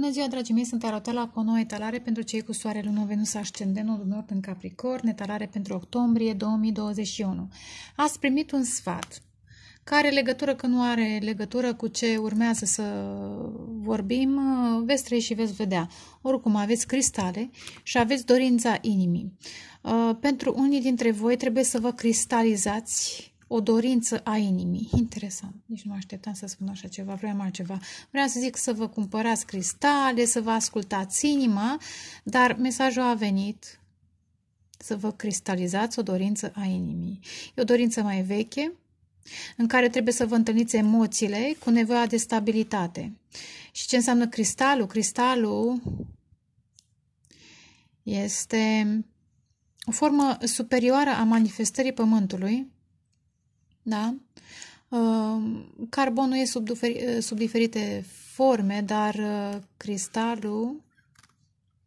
Bună ziua, dragii mei! Sunt Arotela nouă etalare pentru cei cu soarele Lună Venus ascendent, nodul nord în Capricorn, etalare pentru octombrie 2021. Ați primit un sfat care legătură, că nu are legătură cu ce urmează să vorbim, veți trăi și veți vedea. Oricum, aveți cristale și aveți dorința inimii. Uh, pentru unii dintre voi trebuie să vă cristalizați o dorință a inimii. Interesant, nici nu așteptam să spun așa ceva, vreau altceva. Vreau să zic să vă cumpărați cristale, să vă ascultați inima, dar mesajul a venit să vă cristalizați o dorință a inimii. E o dorință mai veche, în care trebuie să vă întâlniți emoțiile cu nevoia de stabilitate. Și ce înseamnă cristalul? Cristalul este o formă superioară a manifestării Pământului, da? Carbonul e sub, sub diferite forme, dar uh, cristalul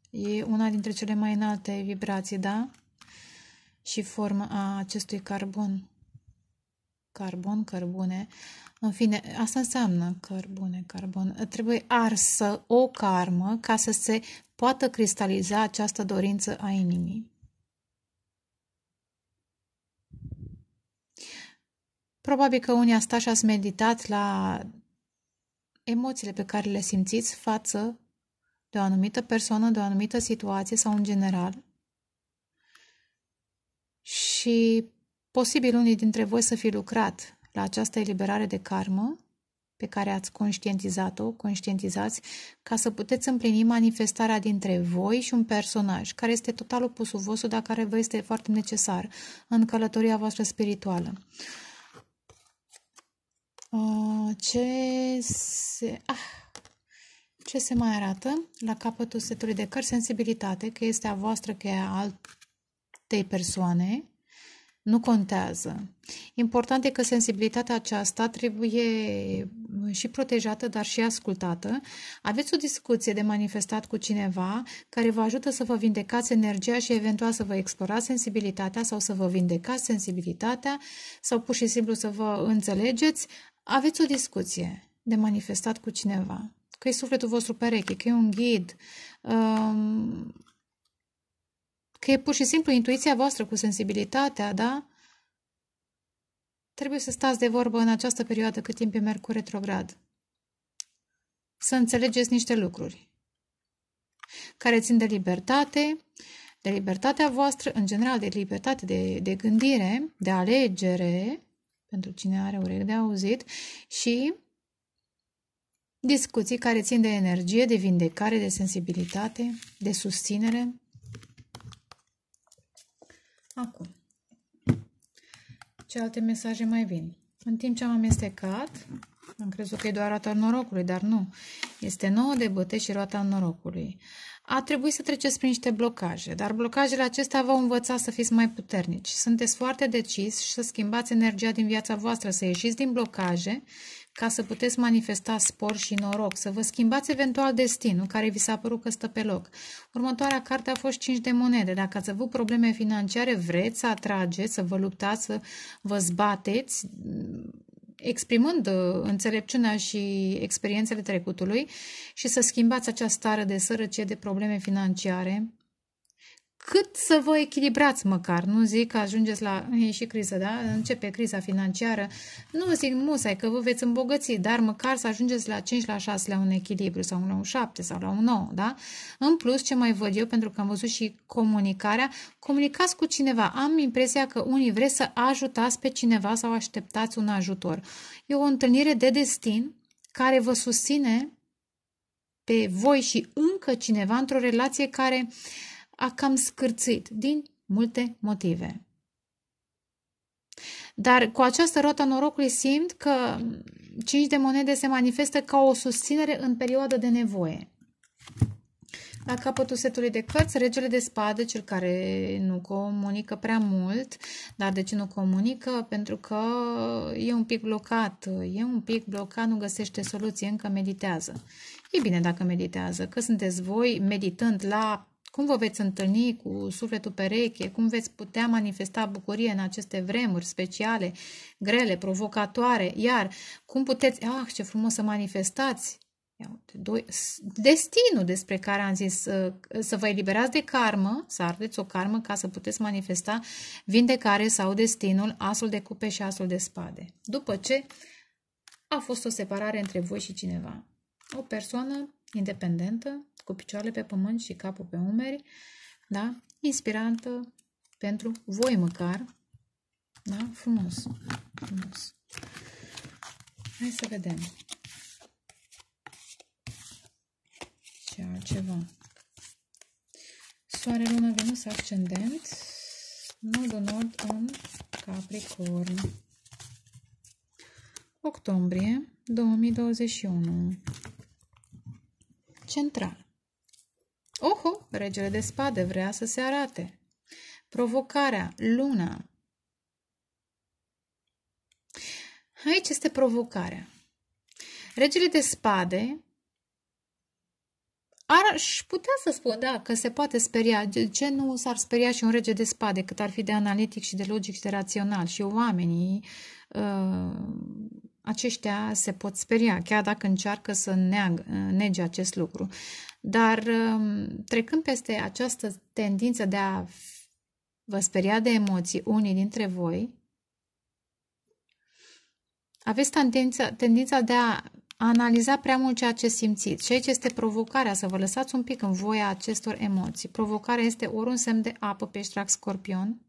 e una dintre cele mai înalte vibrații, da? Și forma a acestui carbon. Carbon, cărbune. În fine, asta înseamnă cărbune, carbon. Trebuie arsă o carmă ca să se poată cristaliza această dorință a inimii. Probabil că unii și ați meditat la emoțiile pe care le simțiți față de o anumită persoană, de o anumită situație sau în general. Și posibil unii dintre voi să fi lucrat la această eliberare de karmă pe care ați conștientizat-o, conștientizați, ca să puteți împlini manifestarea dintre voi și un personaj, care este total opusul vostru, dar care vă este foarte necesar în călătoria voastră spirituală. Uh, ce se... Ah, ce se mai arată la capătul setului de cărți? Sensibilitate, că este a voastră, că e a altei persoane. Nu contează. Important e că sensibilitatea aceasta trebuie și protejată, dar și ascultată. Aveți o discuție de manifestat cu cineva care vă ajută să vă vindecați energia și eventual să vă explorați sensibilitatea sau să vă vindecați sensibilitatea sau pur și simplu să vă înțelegeți. Aveți o discuție de manifestat cu cineva, că e sufletul vostru pereche, că e un ghid, um, că e pur și simplu intuiția voastră cu sensibilitatea, da? Trebuie să stați de vorbă în această perioadă cât timp e Mercur retrograd. Să înțelegeți niște lucruri care țin de libertate, de libertatea voastră, în general de libertate de, de gândire, de alegere, pentru cine are urechi de auzit, și discuții care țin de energie, de vindecare, de sensibilitate, de susținere. Acum, ce alte mesaje mai vin? În timp ce am amestecat, am crezut că e doar roata norocului, dar nu. Este nouă de băte și roata norocului a trebuit să treceți prin niște blocaje, dar blocajele acestea vă învățat să fiți mai puternici. Sunteți foarte decis și să schimbați energia din viața voastră, să ieșiți din blocaje ca să puteți manifesta spor și noroc, să vă schimbați eventual destinul care vi s-a părut că stă pe loc. Următoarea carte a fost 5 de monede. Dacă ați avut probleme financiare, vreți să atrageți, să vă luptați, să vă zbateți exprimând uh, înțelepciunea și experiențele trecutului și să schimbați această stare de sărăcie, de probleme financiare, cât să vă echilibrați măcar, nu zic că ajungeți la, e și criză, da? Începe criza financiară, nu zic musai că vă veți îmbogăți, dar măcar să ajungeți la 5, la 6, la un echilibru sau la un 7 sau la un 9, da? În plus, ce mai văd eu, pentru că am văzut și comunicarea, comunicați cu cineva. Am impresia că unii vreți să ajutați pe cineva sau așteptați un ajutor. E o întâlnire de destin care vă susține pe voi și încă cineva într-o relație care a cam scârțit din multe motive. Dar cu această roată norocului simt că 5 de monede se manifestă ca o susținere în perioadă de nevoie. La capătul setului de cărți, regele de spade, cel care nu comunică prea mult, dar de ce nu comunică? Pentru că e un pic blocat, e un pic blocat, nu găsește soluție, încă meditează. E bine dacă meditează, că sunteți voi meditând la cum vă veți întâlni cu sufletul pereche? Cum veți putea manifesta bucurie în aceste vremuri speciale, grele, provocatoare? Iar cum puteți... Ah, ce frumos să manifestați! Destinul despre care am zis să vă eliberați de karmă, să ardeți o karmă ca să puteți manifesta vindecare sau destinul, asul de cupe și asul de spade. După ce a fost o separare între voi și cineva. O persoană independentă, cu picioarele pe pământ și capul pe umeri, da? Inspirantă pentru voi măcar, da? Frumos, frumos. Hai să vedem. Ce altceva. Soare, lună, Venus, ascendent, nodul nord în Capricorn. Octombrie 2021. Central. Oho, regele de spade vrea să se arate. Provocarea, luna. Aici este provocarea. Regele de spade ar și putea să spun, da, că se poate speria. De ce nu s-ar speria și un rege de spade, cât ar fi de analitic și de logic și de rațional? Și oamenii uh, aceștia se pot speria, chiar dacă încearcă să neagă, nege acest lucru. Dar um, trecând peste această tendință de a vă speria de emoții unii dintre voi, aveți tendința, tendința de a analiza prea mult ceea ce simțiți. Și aici este provocarea, să vă lăsați un pic în voia acestor emoții. Provocarea este ori un semn de apă pe ștrac scorpion,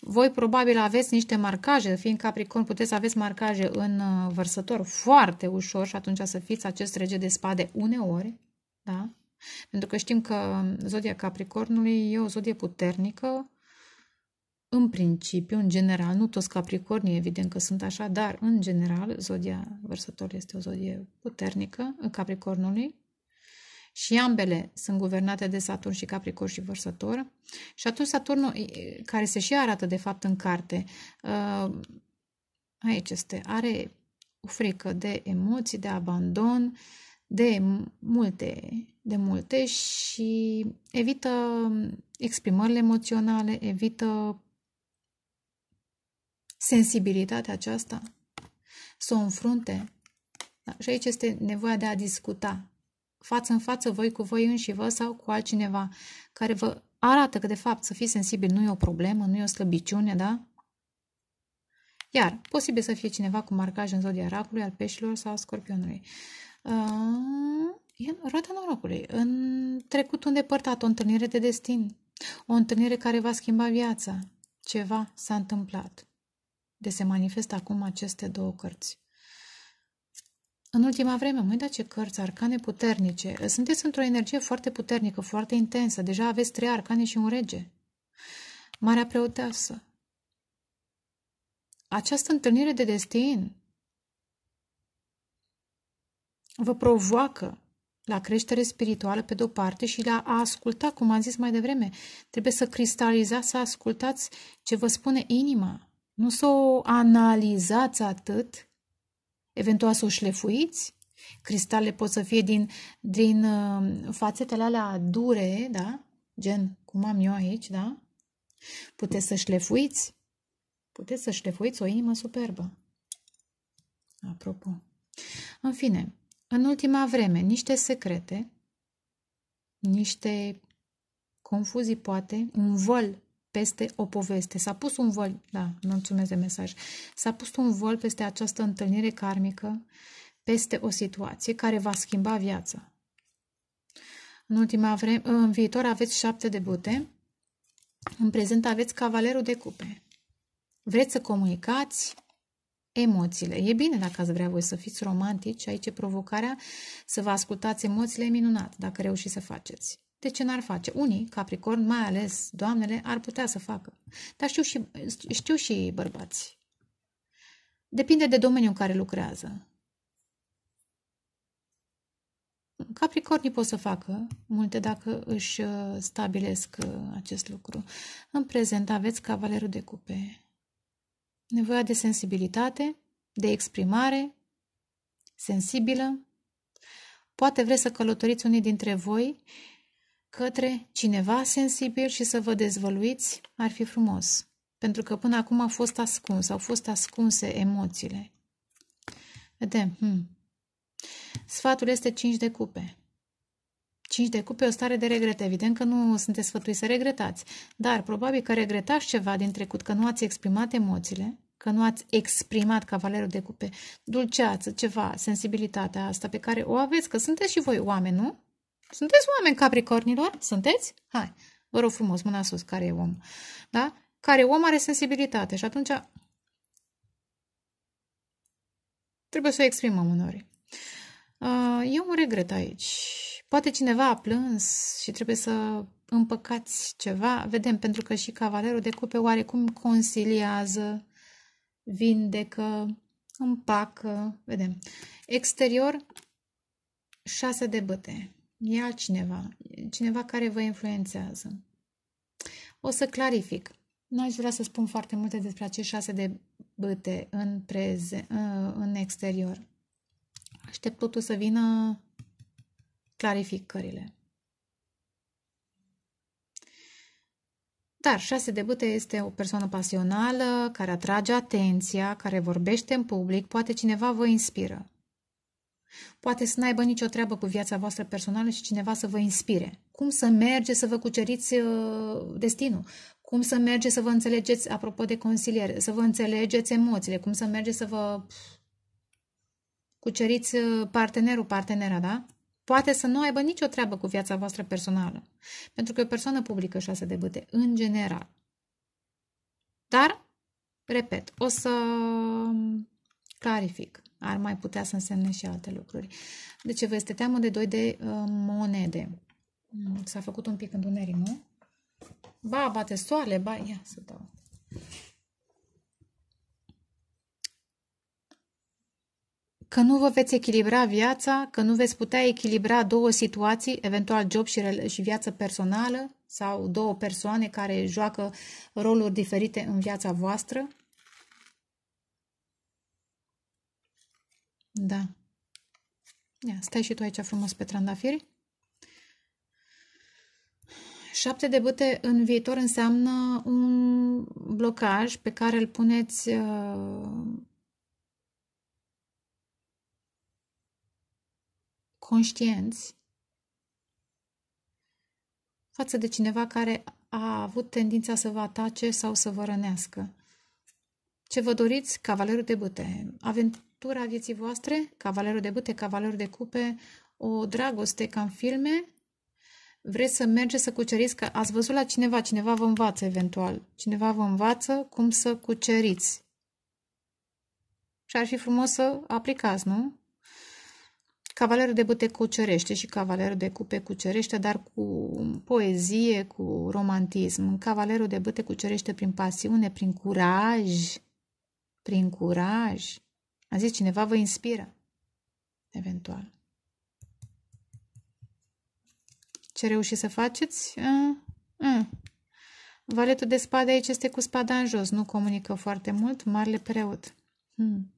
voi probabil aveți niște marcaje, fiind Capricorn puteți să aveți marcaje în uh, vărsător foarte ușor și atunci să fiți acest rege de spade uneori. Da? Pentru că știm că zodia Capricornului e o zodie puternică, în principiu, în general, nu toți capricornii evident că sunt așa, dar în general zodia vărsător este o zodie puternică în capricornului și ambele sunt guvernate de Saturn și Capricorn și Vărsător. Și atunci Saturnul, care se și arată de fapt în carte, ă, aici este, are o frică de emoții, de abandon, uh, de multe, de multe și evită exprimările emoționale, evită sensibilitatea aceasta, să o înfrunte. Da? Și aici este nevoia de a discuta față în față voi cu voi înși vă sau cu altcineva care vă arată că de fapt să fii sensibil nu e o problemă, nu e o slăbiciune, da? Iar, posibil să fie cineva cu marcaj în zodia racului, al peșilor sau scorpionului e roata norocului. În trecut îndepărtat, o întâlnire de destin, o întâlnire care va schimba viața. Ceva s-a întâmplat. De se manifestă acum aceste două cărți. În ultima vreme, mă dar ce cărți, arcane puternice. Sunteți într-o energie foarte puternică, foarte intensă. Deja aveți trei arcane și un rege. Marea preoteasă. Această întâlnire de destin vă provoacă la creștere spirituală pe de-o parte și la a asculta, cum am zis mai devreme. Trebuie să cristalizați, să ascultați ce vă spune inima. Nu să o analizați atât, eventual să o șlefuiți. Cristale pot să fie din, din uh, fațetele alea dure, da? Gen, cum am eu aici, da? Puteți să șlefuiți. Puteți să șlefuiți o inimă superbă. Apropo. În fine, în ultima vreme niște secrete, niște confuzii poate, un vol peste o poveste. S-a pus un vol, da, mulțumesc de mesaj, s-a pus un vol peste această întâlnire karmică, peste o situație care va schimba viața. În, ultima vreme, în viitor aveți șapte debute, în prezent aveți cavalerul de cupe. Vreți să comunicați, emoțiile. E bine dacă ați vrea voi să fiți romantici, aici e provocarea să vă ascultați emoțiile, e minunat dacă reușiți să faceți. De ce n-ar face? Unii, Capricorn, mai ales doamnele, ar putea să facă. Dar știu și, știu și bărbați. Depinde de domeniul în care lucrează. Capricornii pot să facă multe dacă își uh, stabilesc uh, acest lucru. În prezent aveți cavalerul de cupe nevoia de sensibilitate, de exprimare, sensibilă. Poate vreți să călătoriți unii dintre voi către cineva sensibil și să vă dezvăluiți, ar fi frumos. Pentru că până acum a fost ascuns, au fost ascunse emoțiile. Vedem. Hmm. Sfatul este 5 de cupe. 5 de cupe, o stare de regret. Evident că nu sunteți sfătuiți să regretați, dar probabil că regretați ceva din trecut, că nu ați exprimat emoțiile, că nu ați exprimat cavalerul de cupe, dulceață, ceva, sensibilitatea asta pe care o aveți, că sunteți și voi oameni, nu? Sunteți oameni capricornilor? Sunteți? Hai, vă rog frumos, mâna sus, care e om? Da? Care om are sensibilitate și atunci trebuie să o exprimăm uneori. Uh, e un regret aici. Poate cineva a plâns și trebuie să împăcați ceva, vedem, pentru că și cavalerul de cupe oarecum consiliază, vindecă, împacă, vedem. Exterior, șase de băte. E altcineva, cineva care vă influențează. O să clarific. N-aș vrea să spun foarte multe despre acești șase de băte în, preze, în exterior. Aștept totul să vină clarificările. Dar șase de bâte este o persoană pasională, care atrage atenția, care vorbește în public, poate cineva vă inspiră. Poate să n-aibă nicio treabă cu viața voastră personală și cineva să vă inspire. Cum să merge să vă cuceriți uh, destinul? Cum să merge să vă înțelegeți, apropo de consiliere, să vă înțelegeți emoțiile? Cum să merge să vă cuceriți uh, partenerul, partenera, da? Poate să nu aibă nicio treabă cu viața voastră personală, pentru că e o persoană publică șase de debute. în general. Dar, repet, o să clarific. Ar mai putea să însemne și alte lucruri. De ce vă este teamă de doi de uh, monede? S-a făcut un pic întuneric, nu? Ba, bate soarele, ba, ia să dau. că nu vă veți echilibra viața, că nu veți putea echilibra două situații, eventual job și, și viață personală sau două persoane care joacă roluri diferite în viața voastră? Da. Ia, stai și tu aici frumos pe trandafiri. Șapte de bâte în viitor înseamnă un blocaj pe care îl puneți uh, conștienți față de cineva care a avut tendința să vă atace sau să vă rănească. Ce vă doriți? Cavalerul de bâte. Aventura vieții voastre? Cavalerul de bâte, cavalerul de cupe, o dragoste ca în filme? Vreți să mergeți să cuceriți? Că ați văzut la cineva, cineva vă învață eventual. Cineva vă învață cum să cuceriți. Și ar fi frumos să aplicați, nu? Cavalerul de cu cucerește și cavalerul de cupe cucerește, dar cu poezie, cu romantism. Cavalerul de cu cucerește prin pasiune, prin curaj, prin curaj. A zis, cineva vă inspiră, eventual. Ce reușiți să faceți? A? A. Valetul de spade aici este cu spada în jos, nu comunică foarte mult, marele preot. Hmm.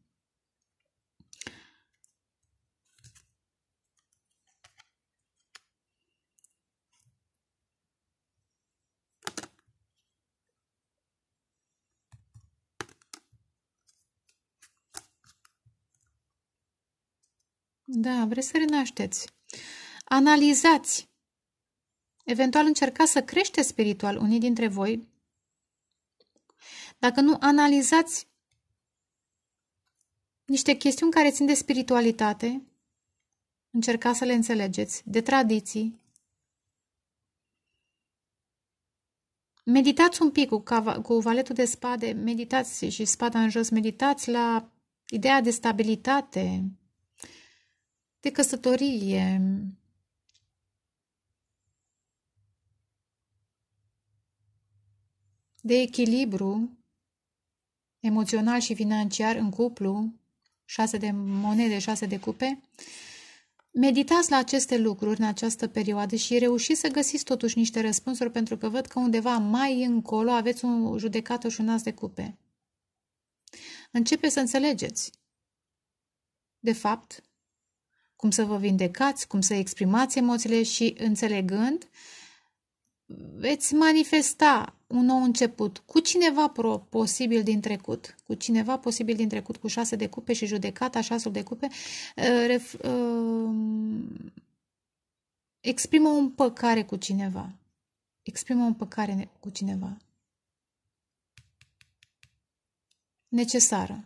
Da, vreți să renașteți. Analizați. Eventual încercați să creșteți spiritual unii dintre voi. Dacă nu analizați niște chestiuni care țin de spiritualitate, încercați să le înțelegeți, de tradiții. Meditați un pic cu, cu valetul de spade, meditați și spada în jos, meditați la ideea de stabilitate, de căsătorie. De echilibru emoțional și financiar în cuplu, șase de monede, șase de cupe, meditați la aceste lucruri în această perioadă și reușiți să găsiți totuși niște răspunsuri pentru că văd că undeva mai încolo aveți un judecată și un as de cupe. Începe să înțelegeți. De fapt, cum să vă vindecați, cum să exprimați emoțiile și înțelegând, veți manifesta un nou început cu cineva pro, posibil din trecut, cu cineva posibil din trecut, cu șase de cupe și judecata, șasul de cupe, uh, ref, uh, exprimă o împăcare cu cineva. Exprimă o împăcare cu cineva. Necesară.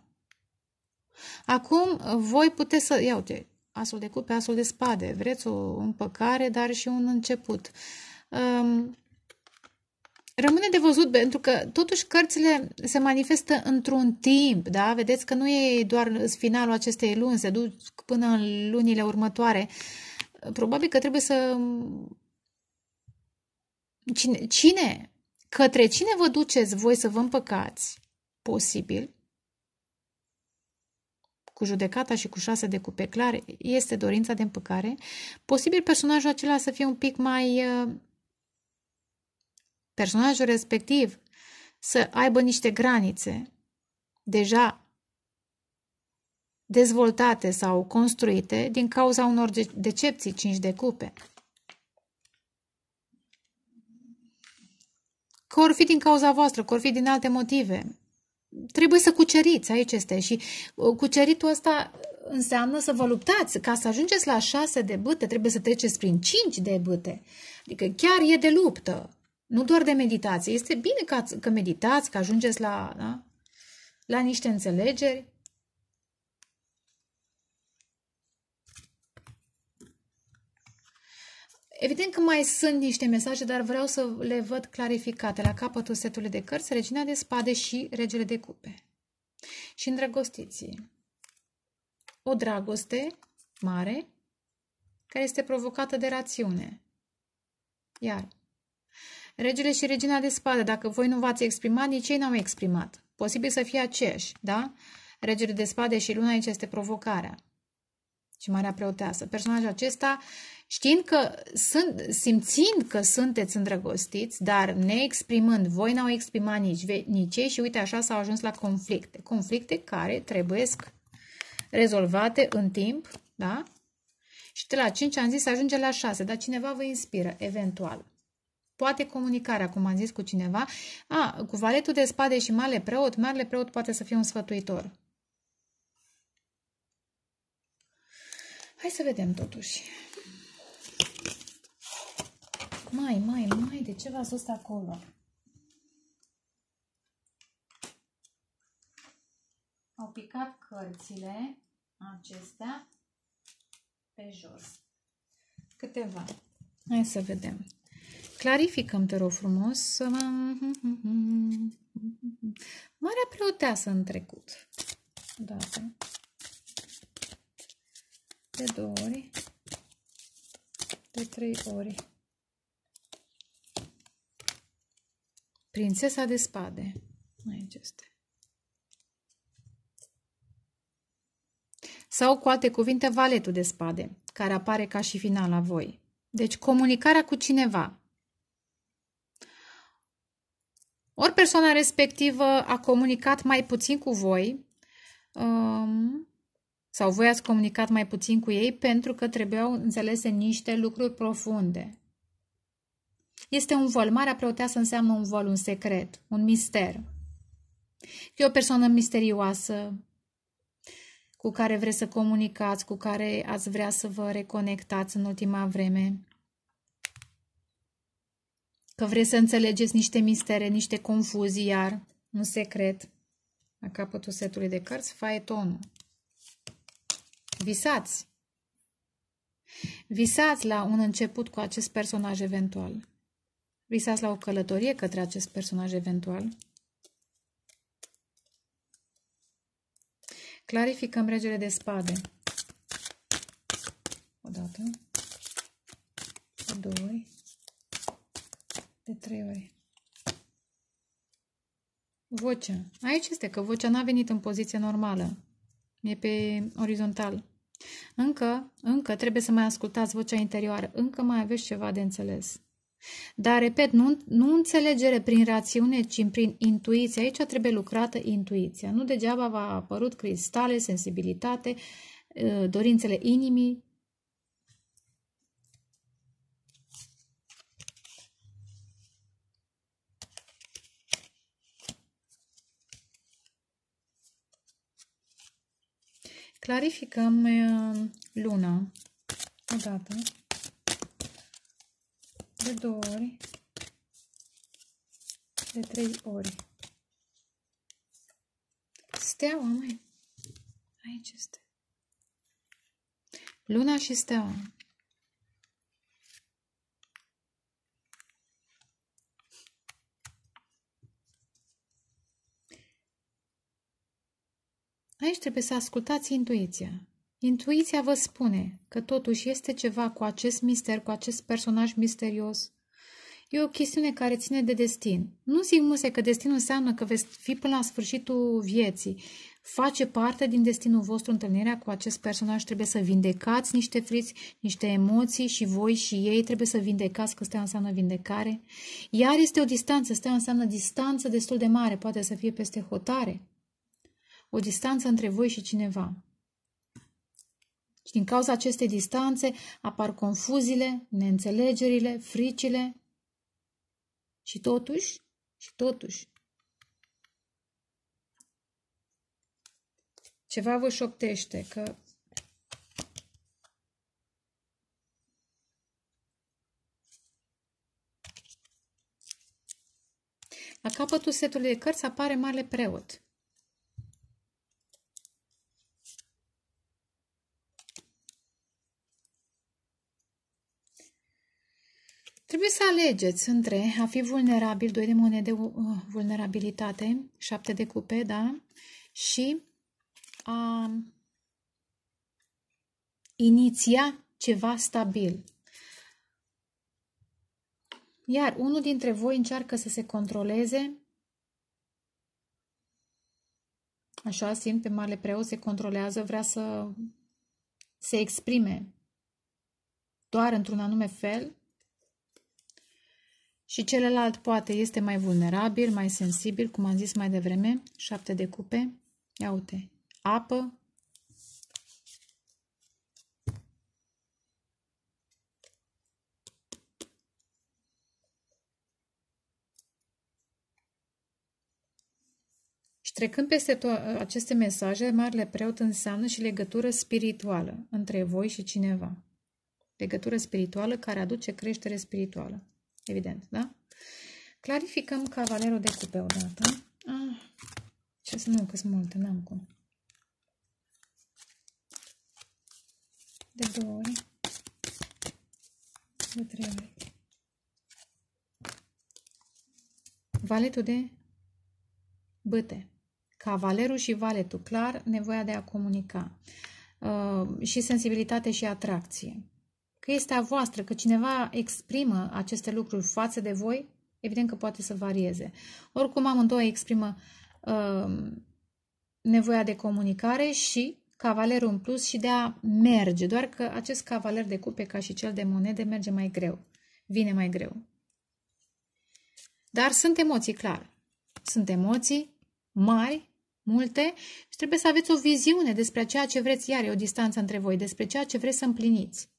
Acum voi puteți să, ia uite, asul de cupe, asul de spade. Vreți o împăcare, dar și un început. Um, rămâne de văzut, pentru că totuși cărțile se manifestă într-un timp, da? Vedeți că nu e doar finalul acestei luni, se duc până în lunile următoare. Probabil că trebuie să... Um, cine, cine? Către cine vă duceți voi să vă împăcați? Posibil cu judecata și cu șase de cupe clare, este dorința de împăcare, posibil personajul acela să fie un pic mai... Uh, personajul respectiv să aibă niște granițe deja dezvoltate sau construite din cauza unor decepții cinci de cupe. Că or fi din cauza voastră, că or fi din alte motive trebuie să cuceriți, aici este. Și uh, cuceritul ăsta înseamnă să vă luptați. Ca să ajungeți la șase de bâte, trebuie să treceți prin cinci de bâte. Adică chiar e de luptă, nu doar de meditație. Este bine că, că meditați, că ajungeți la, da? la niște înțelegeri, Evident că mai sunt niște mesaje, dar vreau să le văd clarificate. La capătul setului de cărți, Regina de Spade și Regele de Cupe. Și îndrăgostiții. O dragoste mare care este provocată de rațiune. Iar Regele și regina de spade, dacă voi nu v-ați exprimat, nici ei n-au exprimat. Posibil să fie aceeași, da? Regele de spade și luna aici este provocarea. Și marea preoteasă. Personajul acesta știind că sunt, simțind că sunteți îndrăgostiți, dar neexprimând, voi n-au exprimat nici, nici ei și uite așa s-au ajuns la conflicte. Conflicte care trebuie rezolvate în timp, da? Și de la 5 am zis ajunge la 6, dar cineva vă inspiră, eventual. Poate comunicarea, cum am zis cu cineva. A, cu valetul de spade și mare preot, marele preot poate să fie un sfătuitor. Hai să vedem totuși. Mai, mai, mai, de ce v a sus acolo? Au picat cărțile acestea pe jos. Câteva. Hai să vedem. Clarificăm, te rog frumos. Marea preoteasă în trecut. Da, da De două ori de 3 ori. Prințesa de spade. Aici este. Sau, cu alte cuvinte, valetul de spade, care apare ca și final la voi. Deci, comunicarea cu cineva. Ori persoana respectivă a comunicat mai puțin cu voi, um, sau voi ați comunicat mai puțin cu ei pentru că trebuiau înțelese niște lucruri profunde. Este un vol. Marea preoteasă înseamnă un vol, un secret, un mister. E o persoană misterioasă cu care vreți să comunicați, cu care ați vrea să vă reconectați în ultima vreme. Că vreți să înțelegeți niște mistere, niște confuzii, iar un secret. La capătul setului de cărți, faetonul. Visați! Visați la un început cu acest personaj eventual. Visați la o călătorie către acest personaj eventual. Clarificăm regele de spade. O dată. De două ori. De trei ori. Vocea. Aici este că vocea n-a venit în poziție normală. E pe orizontal. Încă, încă trebuie să mai ascultați vocea interioară, încă mai aveți ceva de înțeles. Dar, repet, nu, nu înțelegere prin rațiune, ci prin intuiție. Aici trebuie lucrată intuiția. Nu degeaba v-a apărut cristale, sensibilitate, ă, dorințele inimii, Clarificăm eh, luna o dată, de două ori, de trei ori. Steaua, mai. Aici este. Luna și steaua. Aici trebuie să ascultați intuiția. Intuiția vă spune că totuși este ceva cu acest mister, cu acest personaj misterios. E o chestiune care ține de destin. Nu zic muse că destinul înseamnă că veți fi până la sfârșitul vieții. Face parte din destinul vostru întâlnirea cu acest personaj. Trebuie să vindecați niște friți, niște emoții și voi și ei trebuie să vindecați că stea înseamnă vindecare. Iar este o distanță, stea înseamnă distanță destul de mare, poate să fie peste hotare o distanță între voi și cineva. Și din cauza acestei distanțe apar confuziile, neînțelegerile, fricile și totuși, și totuși, ceva vă șoptește că La capătul setului de cărți apare Marele Preot. Trebuie să alegeți între a fi vulnerabil, 2 de monede uh, vulnerabilitate, 7 de cupe, da? Și a iniția ceva stabil. Iar unul dintre voi încearcă să se controleze. Așa simt pe Marele preot, se controlează, vrea să se exprime doar într-un anume fel și celălalt poate este mai vulnerabil, mai sensibil, cum am zis mai devreme, șapte de cupe. Ia uite, apă, Trecând peste aceste mesaje, Marele Preot înseamnă și legătură spirituală între voi și cineva. Legătură spirituală care aduce creștere spirituală. Evident, da? Clarificăm cavalerul de cupe odată. Ah, ce să nu, că sunt multe, n-am cum. De două ori. De trei ori. Valetul de băte. Cavalerul și valetul. Clar, nevoia de a comunica. Uh, și sensibilitate și atracție că este a voastră, că cineva exprimă aceste lucruri față de voi, evident că poate să varieze. Oricum, amândoi exprimă uh, nevoia de comunicare și cavalerul în plus și de a merge, doar că acest cavaler de cupe, ca și cel de monede, merge mai greu, vine mai greu. Dar sunt emoții, clar. Sunt emoții mari, multe și trebuie să aveți o viziune despre ceea ce vreți, iar e o distanță între voi, despre ceea ce vreți să împliniți.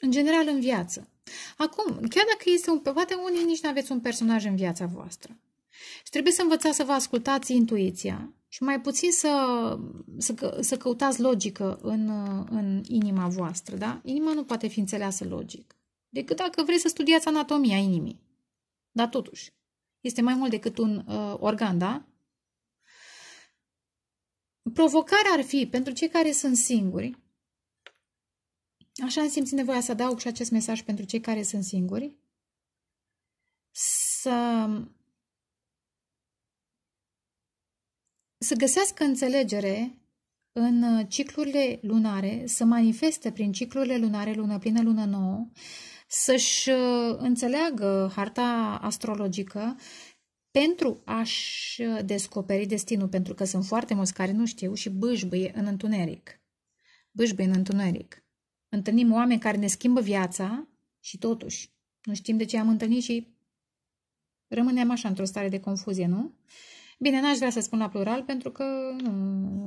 în general în viață. Acum, chiar dacă este un, poate unii nici nu aveți un personaj în viața voastră. Și trebuie să învățați să vă ascultați intuiția și mai puțin să, să, să căutați logică în, în inima voastră. Da? Inima nu poate fi înțeleasă logic. Decât dacă vreți să studiați anatomia inimii. Dar totuși, este mai mult decât un uh, organ, da? Provocarea ar fi pentru cei care sunt singuri Așa am simțit nevoia să adaug și acest mesaj pentru cei care sunt singuri. Să să găsească înțelegere în ciclurile lunare, să manifeste prin ciclurile lunare, lună plină, lună nouă, să-și uh, înțeleagă harta astrologică pentru a-și uh, descoperi destinul, pentru că sunt foarte mulți care nu știu și bâșbâie în întuneric. Bâșbâie în întuneric. Întâlnim oameni care ne schimbă viața și totuși nu știm de ce am întâlnit și rămânem așa într-o stare de confuzie, nu? Bine, n-aș vrea să spun la plural pentru că nu,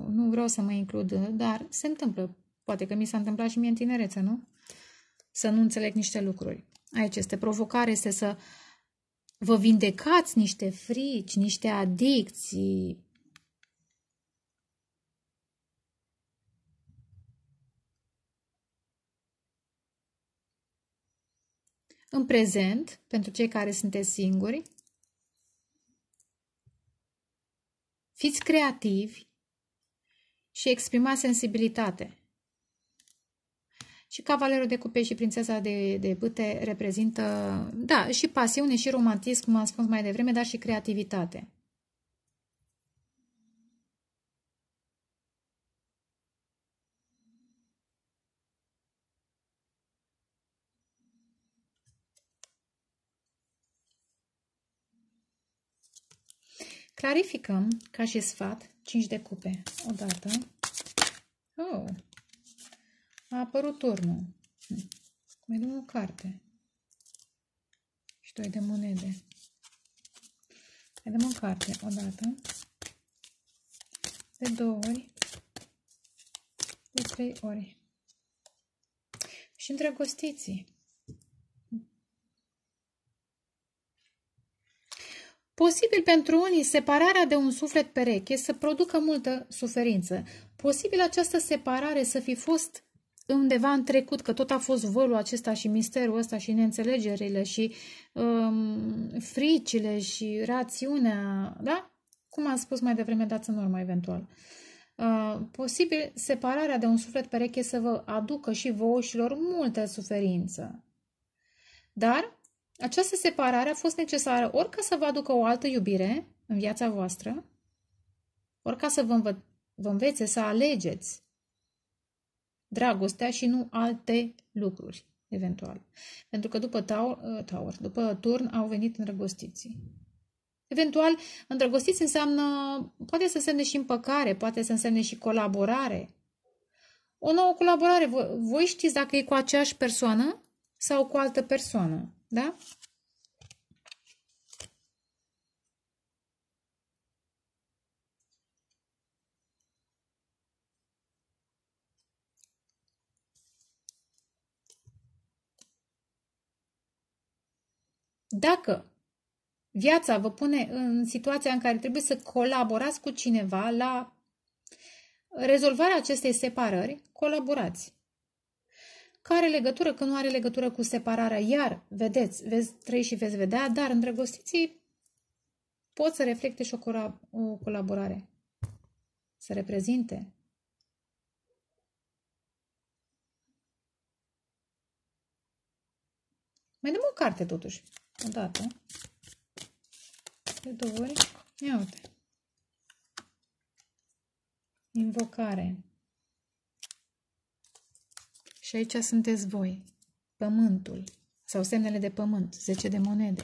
nu vreau să mă includ, dar se întâmplă. Poate că mi s-a întâmplat și mie în tinerețe, nu? Să nu înțeleg niște lucruri. Aici este provocare, este să vă vindecați niște frici, niște adicții, în prezent, pentru cei care sunteți singuri. Fiți creativi și exprimați sensibilitate. Și cavalerul de cupe și prințesa de, de bâte reprezintă, da, și pasiune și romantism, cum am spus mai devreme, dar și creativitate. Clarificăm, ca și sfat, 5 de cupe. Odată. Oh! A apărut turnul. Mai dăm o carte. Și doi de monede. Mai dăm o carte. Odată. De două ori. De trei ori. Și îndrăgostiții. Posibil pentru unii, separarea de un suflet pereche să producă multă suferință. Posibil această separare să fi fost undeva în trecut, că tot a fost vălul acesta și misterul ăsta și neînțelegerile și um, fricile și rațiunea, da? Cum am spus mai devreme, dați în urmă eventual. Uh, posibil separarea de un suflet pereche să vă aducă și vouă multă suferință. Dar această separare a fost necesară ori ca să vă aducă o altă iubire în viața voastră, ori ca să vă, învă- vă învețe să alegeți dragostea și nu alte lucruri, eventual. Pentru că după taur, ă, taur după turn au venit îndrăgostiții. Eventual, îndrăgostiți înseamnă, poate să însemne și împăcare, poate să însemne și colaborare. O nouă colaborare. Voi știți dacă e cu aceeași persoană sau cu altă persoană. Da? Dacă viața vă pune în situația în care trebuie să colaborați cu cineva la rezolvarea acestei separări, colaborați care are legătură, că nu are legătură cu separarea. Iar, vedeți, vezi trăi și veți vedea, dar îndrăgostiții pot să reflecte și o, colab- o colaborare, să reprezinte. Mai dăm o carte, totuși. O dată. De două ori. Ia uite. Invocare. Și aici sunteți voi, pământul, sau semnele de pământ, 10 de monede.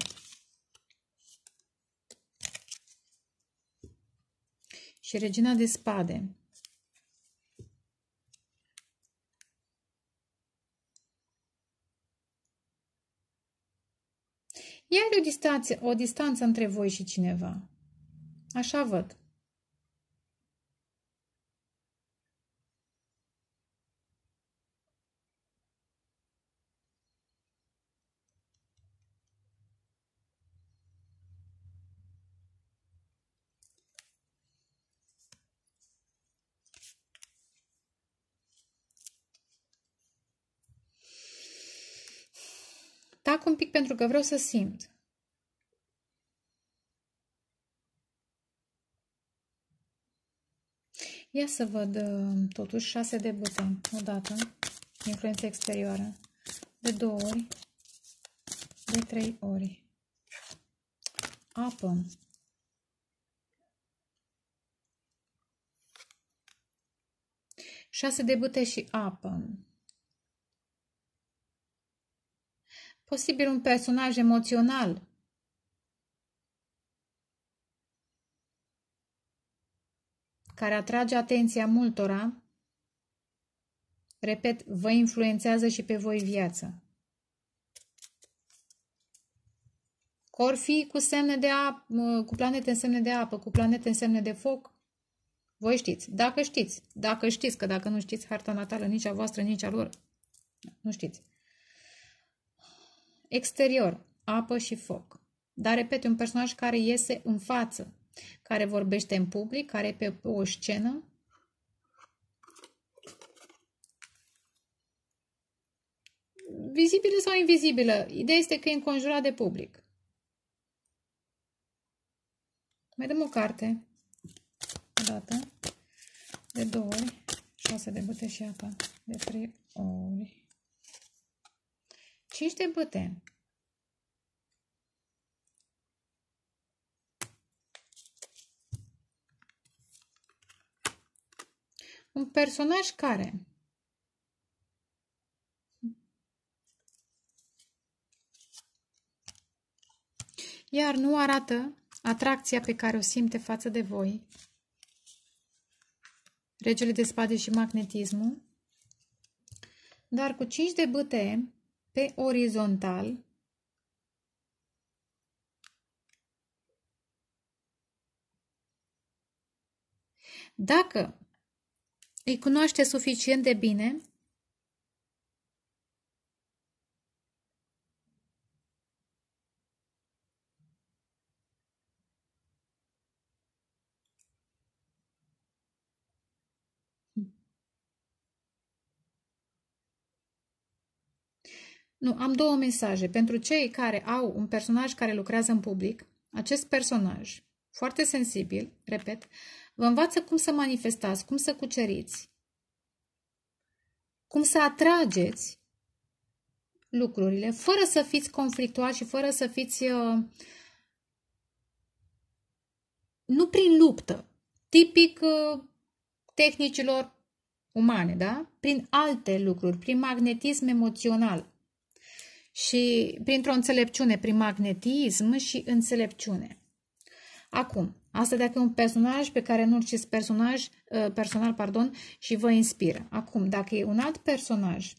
Și regina de spade. Iar o distanță, o distanță între voi și cineva. Așa văd. că vreau să simt. Ia să văd uh, totuși șase de bâte. O dată, influență exterioară. De două ori, de trei ori. Apă. Șase de bute și apă. posibil un personaj emoțional. care atrage atenția multora, repet, vă influențează și pe voi viața. Or fi cu semne de apă, cu planete în semne de apă, cu planete în semne de foc. Voi știți, dacă știți, dacă știți, că dacă nu știți harta natală nici a voastră, nici a lor, nu știți. Exterior, apă și foc. Dar, repet, un personaj care iese în față, care vorbește în public, care e pe o scenă. Vizibilă sau invizibilă? Ideea este că e înconjurat de public. Mai dăm o carte. O dată. De două ori. Șase de bute și apa. De trei ori. 5 de bâte. Un personaj care iar nu arată atracția pe care o simte față de voi, regele de spade și magnetismul, dar cu 5 de bâte pe orizontal Dacă îi cunoaște suficient de bine, Nu, am două mesaje. Pentru cei care au un personaj care lucrează în public, acest personaj, foarte sensibil, repet, vă învață cum să manifestați, cum să cuceriți, cum să atrageți lucrurile, fără să fiți conflictuali și fără să fiți... Uh, nu prin luptă, tipic uh, tehnicilor umane, da? Prin alte lucruri, prin magnetism emoțional, și printr-o înțelepciune, prin magnetism și înțelepciune. Acum, asta dacă e un personaj pe care nu știți personaj, uh, personal pardon, și vă inspiră. Acum, dacă e un alt personaj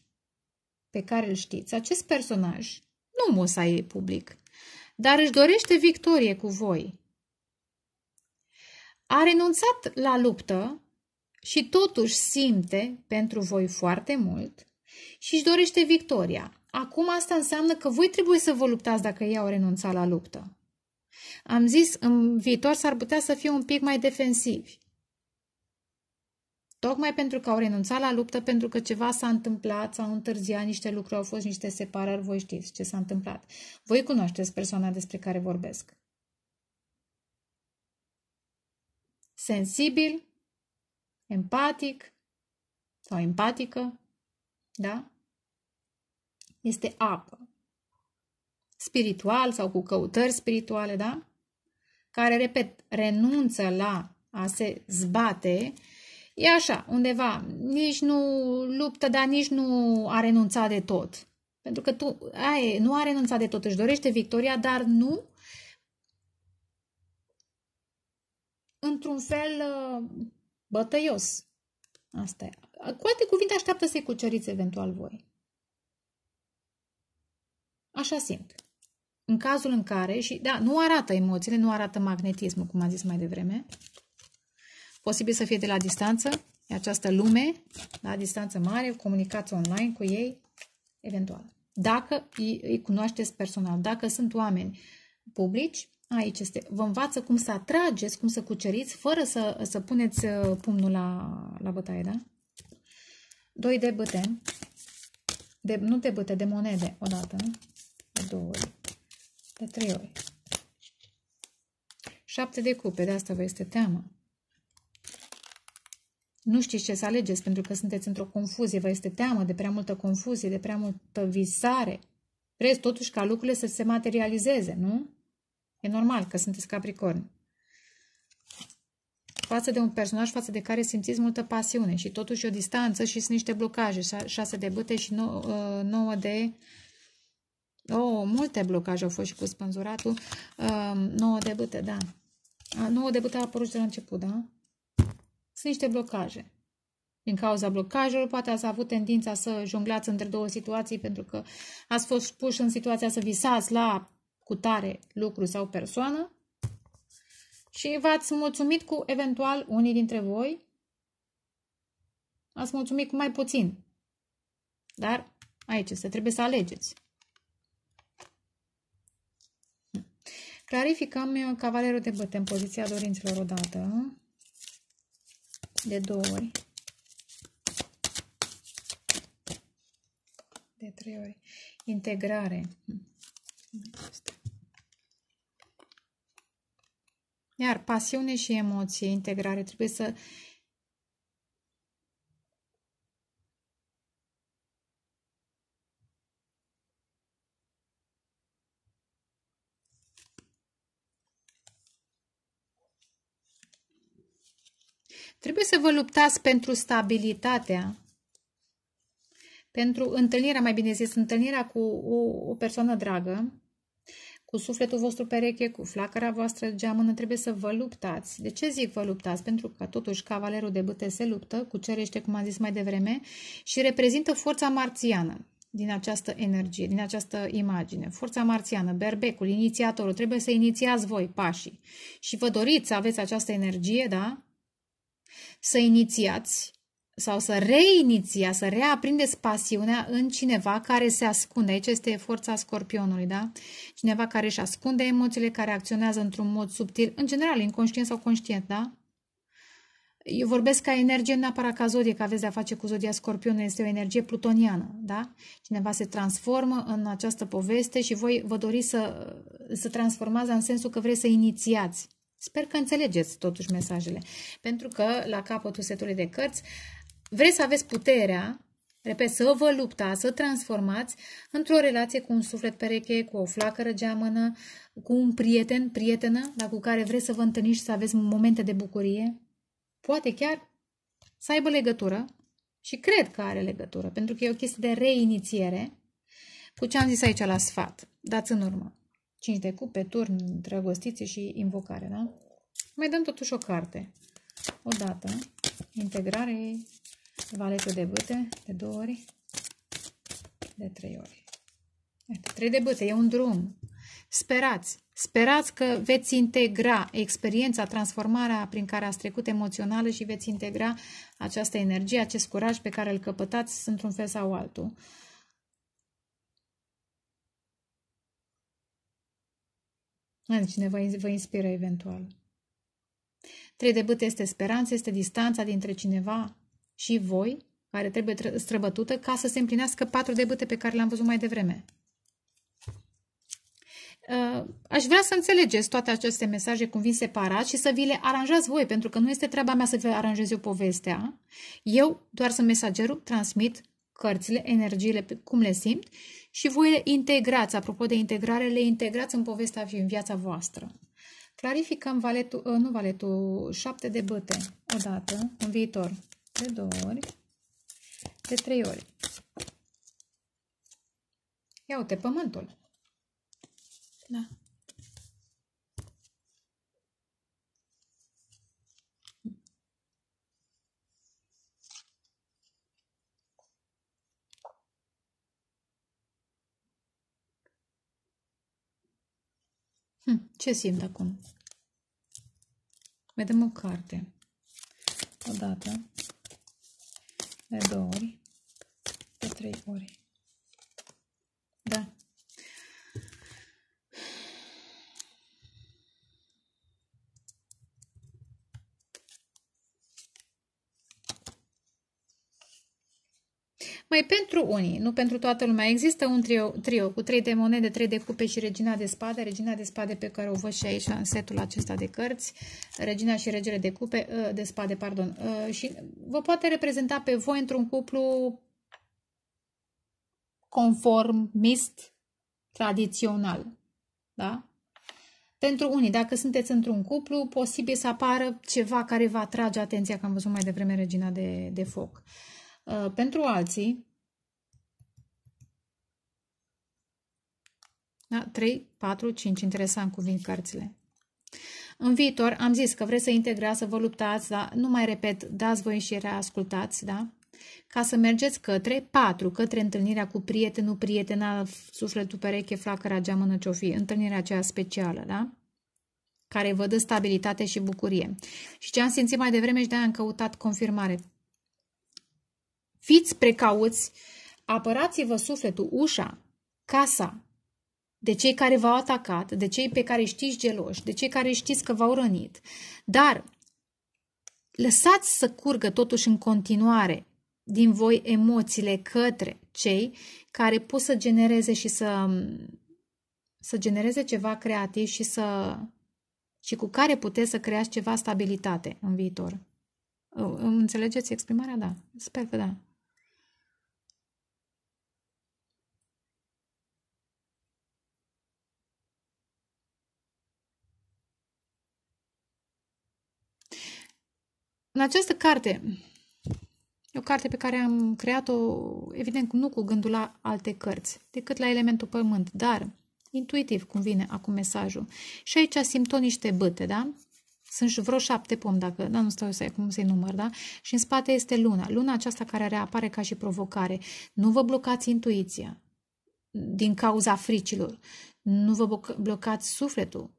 pe care îl știți, acest personaj nu musa e public, dar își dorește victorie cu voi. A renunțat la luptă și totuși simte pentru voi foarte mult – și își dorește victoria. Acum asta înseamnă că voi trebuie să vă luptați dacă ei au renunțat la luptă. Am zis, în viitor s-ar putea să fie un pic mai defensivi. Tocmai pentru că au renunțat la luptă, pentru că ceva s-a întâmplat, s-au întârziat niște lucruri, au fost niște separări, voi știți ce s-a întâmplat. Voi cunoașteți persoana despre care vorbesc. Sensibil, empatic sau empatică, da? Este apă. Spiritual sau cu căutări spirituale, da? Care, repet, renunță la a se zbate. E așa, undeva, nici nu luptă, dar nici nu a renunțat de tot. Pentru că tu, aia, nu a renunțat de tot, își dorește victoria, dar nu într-un fel uh, bătăios. Asta e cu alte cuvinte, așteaptă să-i cuceriți eventual voi. Așa simt. În cazul în care, și da, nu arată emoțiile, nu arată magnetismul, cum am zis mai devreme, posibil să fie de la distanță, e această lume, la da, distanță mare, comunicați online cu ei, eventual. Dacă îi, îi cunoașteți personal, dacă sunt oameni publici, aici este, vă învață cum să atrageți, cum să cuceriți, fără să, să puneți uh, pumnul la, la bătaie, da? 2 de băte, de, nu de băte, de monede, odată, de două ori, de trei ori. 7 de cupe, de asta vă este teamă. Nu știți ce să alegeți pentru că sunteți într-o confuzie, vă este teamă de prea multă confuzie, de prea multă visare. Vreți totuși ca lucrurile să se materializeze, nu? E normal că sunteți capricorn față de un personaj față de care simțiți multă pasiune și totuși o distanță și sunt niște blocaje, șase de băte și uh, nouă de... Oh, multe blocaje au fost și cu spânzuratul. Um, nouă de bâte, da. nouă de bâte a apărut de la început, da? Sunt niște blocaje. Din cauza blocajelor, poate ați avut tendința să jonglați între două situații pentru că ați fost puși în situația să visați la cutare lucru sau persoană și v-ați mulțumit cu eventual unii dintre voi? Ați mulțumit cu mai puțin. Dar aici este, trebuie să alegeți. Clarificăm cavalerul de băte în poziția dorinților odată, de două ori, de trei ori. Integrare. Asta. Iar pasiune și emoție, integrare, trebuie să Trebuie să vă luptați pentru stabilitatea, pentru întâlnirea, mai bine zis, întâlnirea cu o, o persoană dragă, cu sufletul vostru pereche, cu flacăra voastră geamănă, trebuie să vă luptați. De ce zic vă luptați? Pentru că totuși cavalerul de bâte se luptă cu cerește, cum am zis mai devreme, și reprezintă forța marțiană din această energie, din această imagine. Forța marțiană, berbecul, inițiatorul, trebuie să inițiați voi pașii. Și vă doriți să aveți această energie, da? Să inițiați sau să reiniția, să reaprindeți pasiunea în cineva care se ascunde. Aici este forța scorpionului, da? Cineva care își ascunde emoțiile, care acționează într-un mod subtil, în general, inconștient sau conștient, da? Eu vorbesc ca energie, neapărat ca zodie, că aveți de-a face cu zodia scorpion, este o energie plutoniană, da? Cineva se transformă în această poveste și voi vă doriți să, să transformați în sensul că vreți să inițiați. Sper că înțelegeți totuși mesajele, pentru că la capătul setului de cărți uh, Vreți să aveți puterea, repet, să vă luptați, să transformați într-o relație cu un suflet pereche, cu o flacără geamănă, cu un prieten, prietenă, dar cu care vreți să vă întâlniți și să aveți momente de bucurie. Poate chiar să aibă legătură și cred că are legătură, pentru că e o chestie de reinițiere cu ce am zis aici la sfat. Dați în urmă. 5 de cupe, turn, drăgostiție și invocare, da? Mai dăm totuși o carte. O dată, integrare, valetul de bâte de două ori, de trei ori. Iată, trei de bâte, e un drum. Sperați, sperați că veți integra experiența, transformarea prin care ați trecut emoțională și veți integra această energie, acest curaj pe care îl căpătați într-un fel sau altul. Cineva vă inspiră eventual. Trei de bâte este speranță, este distanța dintre cineva și voi, care trebuie străbătută, ca să se împlinească patru debute pe care le-am văzut mai devreme. Uh, aș vrea să înțelegeți toate aceste mesaje cum vin separat și să vi le aranjați voi, pentru că nu este treaba mea să vă aranjez eu povestea. Eu, doar sunt mesagerul, transmit cărțile, energiile, cum le simt și voi le integrați. Apropo de integrare, le integrați în povestea și în viața voastră. Clarificăm valetul, uh, nu valetul, șapte de băte odată în viitor de două ori, de trei ori. Ia uite, pământul. Da. Hm, ce simt acum? Vedem o carte. Odată de două ori, de trei ori. mai pentru unii, nu pentru toată lumea. Există un trio, trio cu trei de monede, trei de cupe și regina de spade, regina de spade pe care o văd și aici în setul acesta de cărți, regina și regele de cupe, ă, de spade, pardon. Ă, și vă poate reprezenta pe voi într-un cuplu conformist tradițional. Da? Pentru unii, dacă sunteți într-un cuplu, posibil să apară ceva care va atrage atenția, că am văzut mai devreme regina de, de foc. Uh, Uh, pentru alții. Da? 3, 4, 5. Interesant cuvin cărțile. În viitor am zis că vreți să integrați, să vă luptați, da? nu mai repet, dați voi și reascultați, da? ca să mergeți către 4, către întâlnirea cu prietenul, prietena, sufletul pereche, flacăra, geamănă, ce-o fi, întâlnirea aceea specială, da? care vă dă stabilitate și bucurie. Și ce am simțit mai devreme și de-aia am căutat confirmare. Fiți precauți, apărați-vă sufletul, ușa, casa, de cei care v-au atacat, de cei pe care știți geloși, de cei care știți că v-au rănit. Dar lăsați să curgă totuși în continuare din voi emoțiile către cei care pot să genereze și să, să genereze ceva creativ și, să, și cu care puteți să creați ceva stabilitate în viitor. Înțelegeți exprimarea? Da. Sper că da. În această carte, e o carte pe care am creat-o, evident, nu cu gândul la alte cărți, decât la elementul pământ, dar intuitiv cum vine acum mesajul. Și aici simt tot niște băte, da? Sunt și vreo șapte pom, dacă, da, nu stau să cum să-i număr, da? Și în spate este luna. Luna aceasta care reapare ca și provocare. Nu vă blocați intuiția din cauza fricilor. Nu vă blocați sufletul.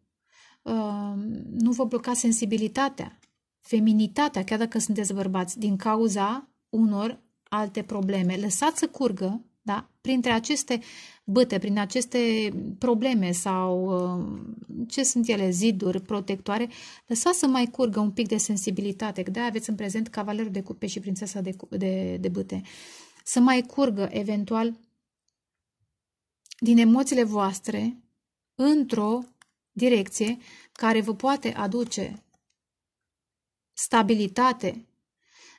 Uh, nu vă blocați sensibilitatea feminitatea, chiar dacă sunteți bărbați, din cauza unor alte probleme. Lăsați să curgă, da? Printre aceste băte, prin aceste probleme sau uh, ce sunt ele, ziduri protectoare, lăsați să mai curgă un pic de sensibilitate, că de aveți în prezent cavalerul de cupe și prințesa de, de, de băte. Să mai curgă eventual din emoțiile voastre într-o direcție care vă poate aduce stabilitate,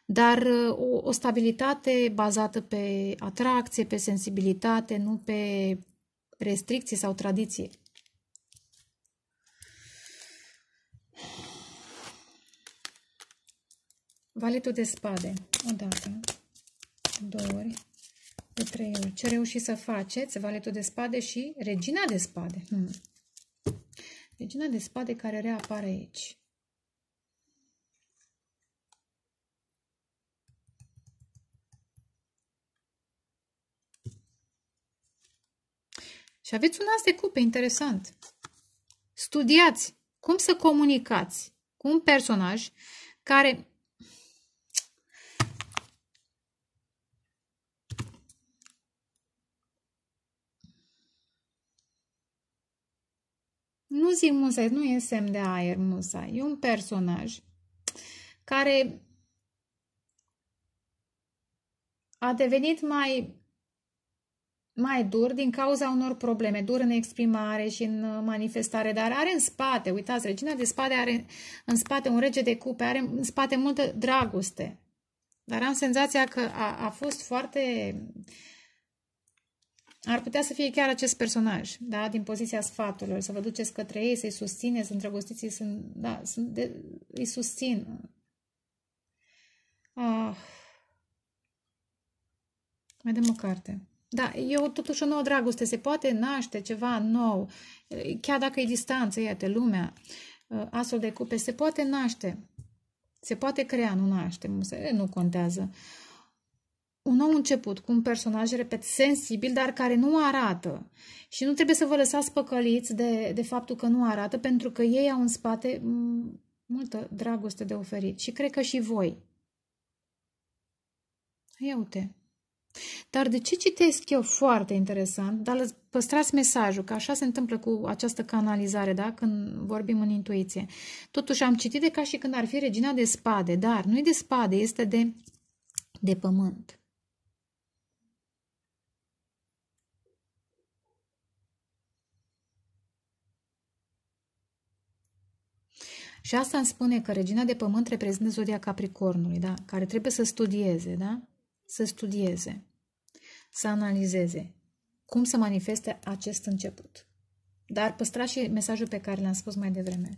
dar uh, o, o stabilitate bazată pe atracție, pe sensibilitate, nu pe restricții sau tradiție. Valetul de spade, o dată, două ori, de trei ori. Ce reușiți să faceți? Valetul de spade și regina de spade. Hmm. Regina de spade care reapare aici. Și aveți un as de cupe interesant. Studiați cum să comunicați cu un personaj care Nu zic musai, nu e semn de aer musai. E un personaj care a devenit mai mai dur din cauza unor probleme, dur în exprimare și în uh, manifestare, dar are în spate, uitați, regina de spate are în spate un rege de cupe, are în spate multă dragoste. Dar am senzația că a, a fost foarte... Ar putea să fie chiar acest personaj, da? din poziția sfaturilor, să vă duceți către ei, să-i susțineți, îndrăgostiți, sunt, da, sunt de, îi susțin. Ah. Mai dăm o carte. Da, eu totuși o nouă dragoste se poate naște ceva nou, chiar dacă e distanță, iată, lumea, ă, astfel de cupe, se poate naște, se poate crea, nu naște, nu contează. Un nou început cu un personaj, repet, sensibil, dar care nu arată. Și nu trebuie să vă lăsați păcăliți de, de faptul că nu arată, pentru că ei au în spate multă dragoste de oferit. Și cred că și voi. Ia uite. Dar de ce citesc eu foarte interesant, dar păstrați mesajul, că așa se întâmplă cu această canalizare, da? când vorbim în intuiție. Totuși am citit de ca și când ar fi regina de spade, dar nu e de spade, este de, de pământ. Și asta îmi spune că regina de pământ reprezintă zodia Capricornului, da? care trebuie să studieze, da? să studieze, să analizeze cum se manifeste acest început. Dar păstra și mesajul pe care l-am spus mai devreme.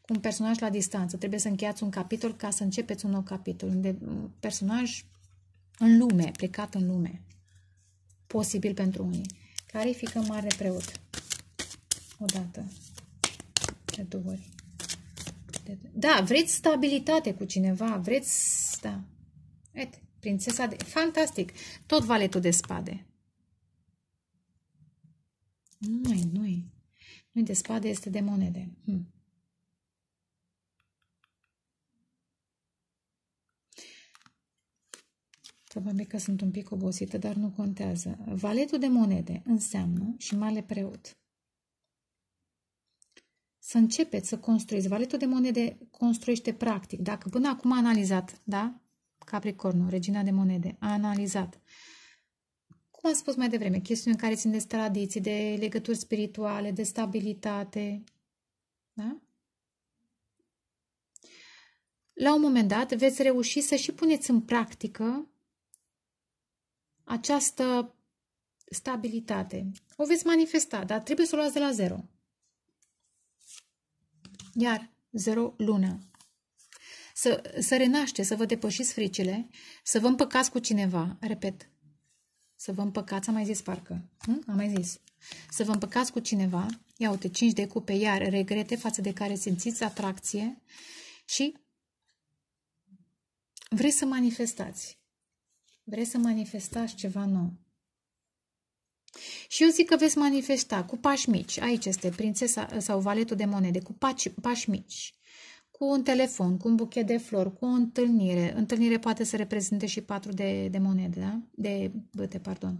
Cu un personaj la distanță. Trebuie să încheiați un capitol ca să începeți un nou capitol. un personaj în lume, plecat în lume. Posibil pentru unii. care fică mare preot. Odată. De două ori. Da, vreți stabilitate cu cineva, vreți... Da. Uite, prințesa de... Fantastic! Tot valetul de spade. Nu-i, nu-i. nu de spade, este de monede. Hm. Probabil că sunt un pic obosită, dar nu contează. Valetul de monede înseamnă și mare preot. Să începeți să construiți. Valetul de monede construiește practic. Dacă până acum a analizat, da? Capricornul, regina de monede, a analizat. Cum am spus mai devreme, chestiuni care țin de tradiții, de legături spirituale, de stabilitate. Da? La un moment dat veți reuși să și puneți în practică această stabilitate. O veți manifesta, dar trebuie să o luați de la zero. Iar zero luna să, să renaște, să vă depășiți fricile, să vă împăcați cu cineva, repet, să vă împăcați, am mai zis parcă, hm? am mai zis, să vă împăcați cu cineva, ia uite, 5 de cupe, iar regrete față de care simțiți atracție și vreți să manifestați. Vreți să manifestați ceva nou. Și eu zic că veți manifesta cu pași mici. Aici este prințesa sau valetul de monede, cu pași, pași mici cu un telefon, cu un buchet de flori, cu o întâlnire. Întâlnire poate să reprezinte și patru de, de monede, da? De băte, pardon.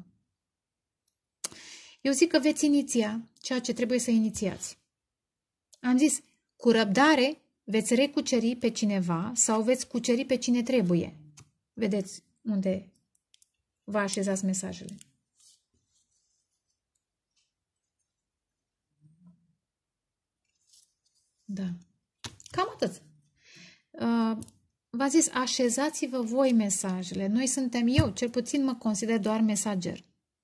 Eu zic că veți iniția ceea ce trebuie să inițiați. Am zis, cu răbdare veți recuceri pe cineva sau veți cuceri pe cine trebuie. Vedeți unde vă așezați mesajele. Da. Cam atât. Uh, v a zis, așezați-vă voi mesajele. Noi suntem eu, cel puțin mă consider doar mesager.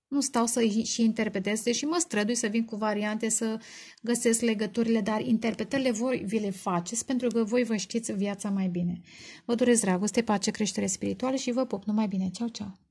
Nu stau să și interpretez, deși mă strădui să vin cu variante, să găsesc legăturile, dar interpretările voi vi le faceți pentru că voi vă știți viața mai bine. Vă doresc dragoste, pace, creștere spirituală și vă pup numai bine. Ceau, ceau!